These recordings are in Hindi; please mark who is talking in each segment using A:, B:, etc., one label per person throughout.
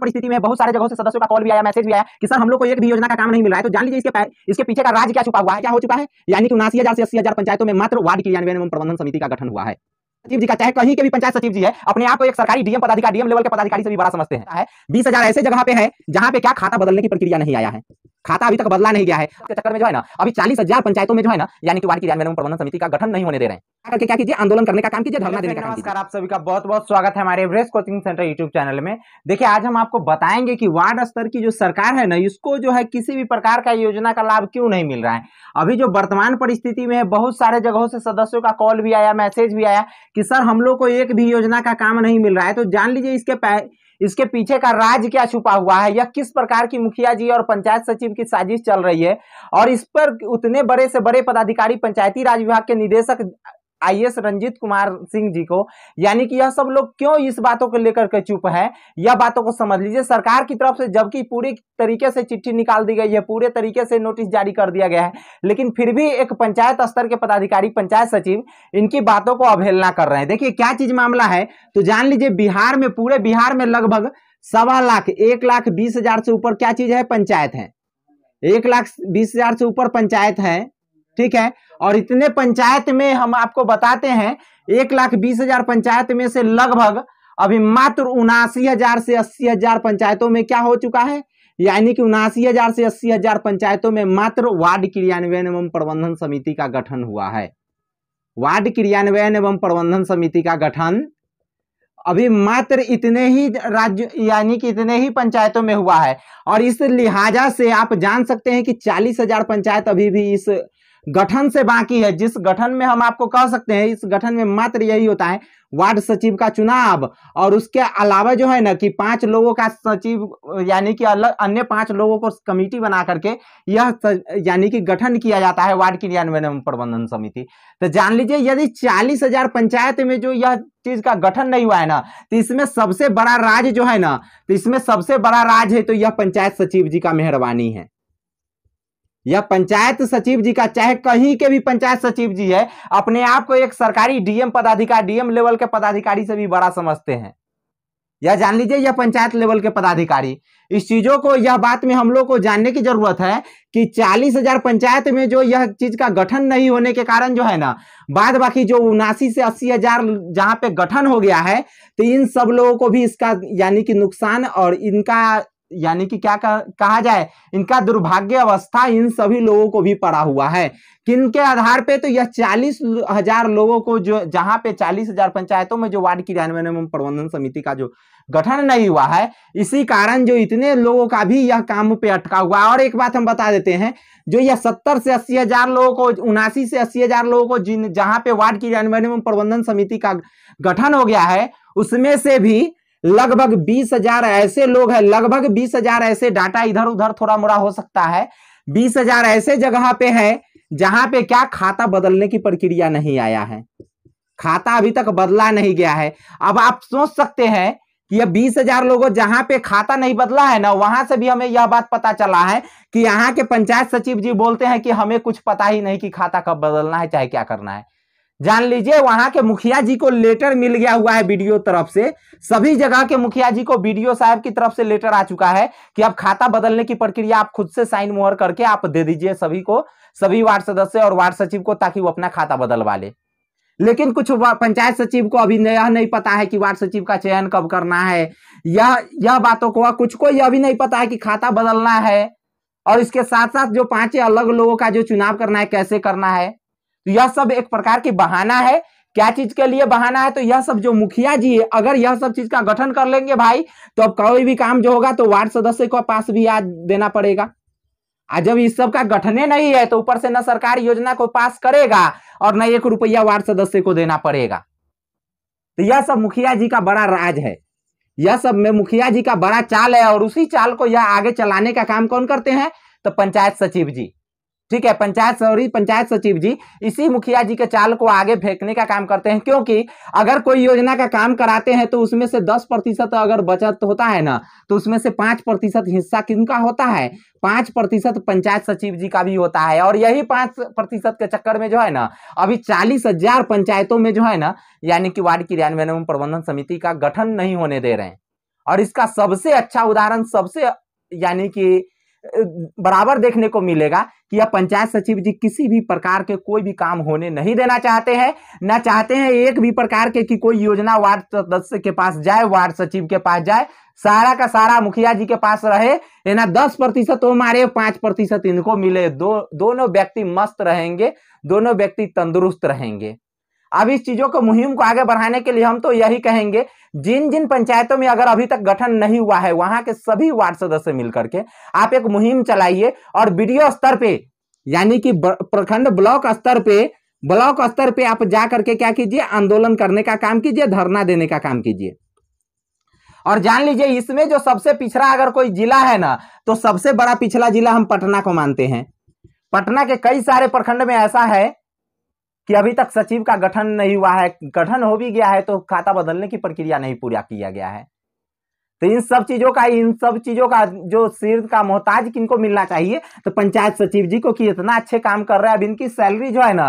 A: परिस्थिति में बहुत सारे जगहों से सदस्यों का कॉल भी आया मैसेज भी आया कि सर हम लोग को एक भी योजना का काम नहीं मिल रहा है तो जान लीजिए इसके इसके पीछे का राज क्या छुपा हुआ है क्या हो चुका है यानी कि उनासी हजार से अस्सी हजार पंचायतों में मात्र वार्ड क्रियान्वयन एवं प्रबंधन समिति का गठन हुआ है सचिव जी का चाहे कहीं के भी पंचायत सचिव जी है अपने आप को एक सरकारी डीएम पदाधिकारी डीएम लेवल के पदाधिकारी से भी बड़ा समझते हैं बीस हजार ऐसे जगह पे है जहां पे क्या खाता बदलने की प्रक्रिया नहीं आया है खाता अभी तक बदला नहीं गया है उसके चक्कर में जो है ना अभी चालीस हजार पंचायतों में जो है ना यानी कि वार्ड की में प्रबंधन समिति का गठन नहीं होने दे रहे हैं क्या कीजिए आंदोलन करने का काम कीजिए धरना देने का काम नमस्कार आप सभी का बहुत बहुत स्वागत है हमारे Everest coaching centre YouTube channel में देखिए आज हम आपको बताएंगे की वार्ड स्तर की जो सरकार है ना इसको जो है किसी भी प्रकार का योजना का लाभ क्यों नहीं मिल रहा है अभी जो वर्तमान परिस्थिति में है बहुत सारे जगहों से सदस्यों का कॉल भी आया मैसेज भी आया कि सर हम लोग को एक भी योजना का काम नहीं मिल रहा है तो जान लीजिए इसके इसके पीछे का राज क्या छुपा हुआ है यह किस प्रकार की मुखिया जी और पंचायत सचिव की साजिश चल रही है और इस पर उतने बड़े से बड़े पदाधिकारी पंचायती राज विभाग के निदेशक आई एस रंजीत कुमार सिंह जी को यानी कि यह सब लोग क्यों इस बातों को लेकर के चुप है यह बातों को समझ लीजिए सरकार की तरफ से जबकि पूरी तरीके से चिट्ठी निकाल दी गई है पूरे तरीके से नोटिस जारी कर दिया गया है लेकिन फिर भी एक पंचायत स्तर के पदाधिकारी पंचायत सचिव इनकी बातों को अवहेलना कर रहे हैं देखिए क्या चीज मामला है तो जान लीजिए बिहार में पूरे बिहार में लगभग सवा लाख एक लाख बीस हजार से ऊपर क्या चीज है पंचायत है एक लाख बीस हजार से ऊपर पंचायत है ठीक है और इतने पंचायत में हम आपको बताते हैं एक लाख बीस हजार पंचायत में से लगभग अभी मात्र उनासी हजार से अस्सी हजार पंचायतों में क्या हो चुका है यानी कि उनासी हजार से अस्सी हजार पंचायतों में मात्र वार्ड क्रियान्वयन एवं प्रबंधन समिति का गठन हुआ है वार्ड क्रियान्वयन एवं प्रबंधन समिति का गठन अभी मात्र इतने ही राज्य यानी कि इतने ही पंचायतों में हुआ है और इस लिहाजा से आप जान सकते हैं कि चालीस हजार पंचायत अभी भी इस गठन से बाकी है जिस गठन में हम आपको कह सकते हैं इस गठन में मात्र यही होता है वार्ड सचिव का चुनाव और उसके अलावा जो है ना कि पांच लोगों का सचिव यानी कि अलग अन्य पांच लोगों को कमेटी बना करके यह यानी कि गठन किया जाता है वार्ड क्रियान्वयन एवं प्रबंधन समिति तो जान लीजिए यदि चालीस हजार पंचायत में जो यह चीज का गठन नहीं हुआ है ना तो इसमें सबसे बड़ा राज जो है ना तो इसमें सबसे बड़ा राज है तो यह पंचायत सचिव जी का मेहरबानी है या पंचायत सचिव जी का चाहे कहीं के भी पंचायत सचिव जी है अपने आप को एक सरकारी डीएम पदाधिकारी डीएम लेवल के पदाधिकारी से भी बड़ा समझते हैं या जान लीजिए या पंचायत लेवल के पदाधिकारी इस चीजों को यह बात में हम लोग को जानने की जरूरत है कि चालीस हजार पंचायत में जो यह चीज का गठन नहीं होने के कारण जो है ना बाद बाकी जो उनासी से अस्सी हजार जहाँ पे गठन हो गया है तो इन सब लोगों को भी इसका यानी कि नुकसान और इनका यानी कि क्या कहा जाए इनका दुर्भाग्य अवस्था इन सभी लोगों को भी पड़ा हुआ है किन के आधार पे तो यह चालीस हजार लोगों को जो जहां पे चालीस हजार पंचायतों में जो वार्ड क्रियान्वयन एवं प्रबंधन समिति का जो गठन नहीं हुआ है इसी कारण जो इतने लोगों का भी यह काम पे अटका हुआ है और एक बात हम बता देते हैं जो यह सत्तर से अस्सी हजार लोगों को उनासी से अस्सी हजार लोगों को जिन जहां पे वार्ड क्रियान्वयन एवं प्रबंधन समिति का गठन हो गया है उसमें से भी लगभग बीस हजार ऐसे लोग हैं लगभग बीस हजार ऐसे डाटा इधर उधर थोड़ा मोड़ा हो सकता है बीस हजार ऐसे जगह पे है जहां पे क्या खाता बदलने की प्रक्रिया नहीं आया है खाता अभी तक बदला नहीं गया है अब आप सोच सकते हैं कि यह बीस हजार लोगों जहां पे खाता नहीं बदला है ना वहां से भी हमें यह बात पता चला है कि यहाँ के पंचायत सचिव जी बोलते हैं कि हमें कुछ पता ही नहीं कि खाता कब बदलना है चाहे क्या करना है जान लीजिए वहां के मुखिया जी को लेटर मिल गया हुआ है बीडीओ तरफ से सभी जगह के मुखिया जी को बीडीओ साहब की तरफ से लेटर आ चुका है कि अब खाता बदलने की प्रक्रिया आप खुद से साइन मोहर करके आप दे दीजिए सभी को सभी वार्ड सदस्य और वार्ड सचिव को ताकि वो अपना खाता बदलवा ले लेकिन कुछ पंचायत सचिव को अभी यह नहीं पता है कि वार्ड सचिव का चयन कब करना है यह यह बातों को कुछ को यह भी नहीं पता है कि खाता बदलना है और इसके साथ साथ जो पांच अलग लोगों का जो चुनाव करना है कैसे करना है तो यह सब एक प्रकार की बहाना है क्या चीज के लिए बहाना है तो यह सब जो मुखिया जी है अगर यह सब चीज का गठन कर लेंगे भाई तो अब कोई भी काम जो होगा तो वार्ड सदस्य को पास भी आज देना पड़ेगा आज जब इस सब का गठने नहीं है तो ऊपर से न सरकार योजना को पास करेगा और न एक रुपया वार्ड सदस्य को देना पड़ेगा तो यह सब मुखिया जी का बड़ा राज है यह सब में मुखिया जी का बड़ा चाल है और उसी चाल को यह आगे चलाने का काम कौन करते हैं तो पंचायत सचिव जी ठीक है पंचायत सॉरी पंचायत सचिव जी इसी मुखिया जी के चाल को आगे फेंकने का काम करते हैं क्योंकि अगर कोई योजना का काम कराते हैं तो उसमें से दस प्रतिशत अगर बचत होता है ना तो उसमें से पांच प्रतिशत हिस्सा किनका होता है पांच प्रतिशत पंचायत सचिव जी का भी होता है और यही पांच प्रतिशत के चक्कर में जो है ना अभी चालीस हजार पंचायतों में जो है ना यानी कि वार्ड क्रियान्वयन एवं प्रबंधन समिति का गठन नहीं होने दे रहे हैं और इसका सबसे अच्छा उदाहरण सबसे यानी कि बराबर देखने को मिलेगा कि यह पंचायत सचिव जी किसी भी प्रकार के कोई भी काम होने नहीं देना चाहते हैं ना चाहते हैं एक भी प्रकार के कि कोई योजना वार्ड सदस्य के पास जाए वार्ड सचिव के पास जाए सारा का सारा मुखिया जी के पास रहे है ना दस प्रतिशत वो मारे पांच प्रतिशत इनको मिले दो दोनों व्यक्ति मस्त रहेंगे दोनों व्यक्ति तंदुरुस्त रहेंगे अब इस चीजों को मुहिम को आगे बढ़ाने के लिए हम तो यही कहेंगे जिन जिन पंचायतों में अगर अभी तक गठन नहीं हुआ है वहां के सभी वार्ड सदस्य मिलकर के आप एक मुहिम चलाइए और बीडीओ स्तर पे यानी कि प्रखंड ब्लॉक स्तर पे ब्लॉक स्तर पे आप जा करके क्या कीजिए आंदोलन करने का काम कीजिए धरना देने का काम कीजिए और जान लीजिए इसमें जो सबसे पिछड़ा अगर कोई जिला है ना तो सबसे बड़ा पिछला जिला हम पटना को मानते हैं पटना के कई सारे प्रखंड में ऐसा है कि अभी तक सचिव का गठन नहीं हुआ है गठन हो भी गया है तो खाता बदलने की प्रक्रिया नहीं पूरा किया गया है तो इन सब चीजों का इन सब चीजों का जो सिर का मोहताज किनको मिलना चाहिए तो पंचायत सचिव जी को कि इतना अच्छे काम कर रहे हैं अब इनकी सैलरी जो है ना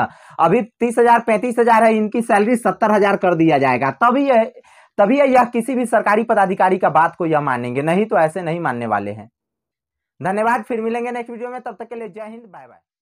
A: अभी तीस हजार पैंतीस हजार है इनकी सैलरी सत्तर हजार कर दिया जाएगा तभी यह तभी यह किसी भी सरकारी पदाधिकारी का बात को यह मानेंगे नहीं तो ऐसे नहीं मानने वाले हैं धन्यवाद फिर मिलेंगे नेक्स्ट वीडियो में तब तक के लिए जय हिंद बाय बाय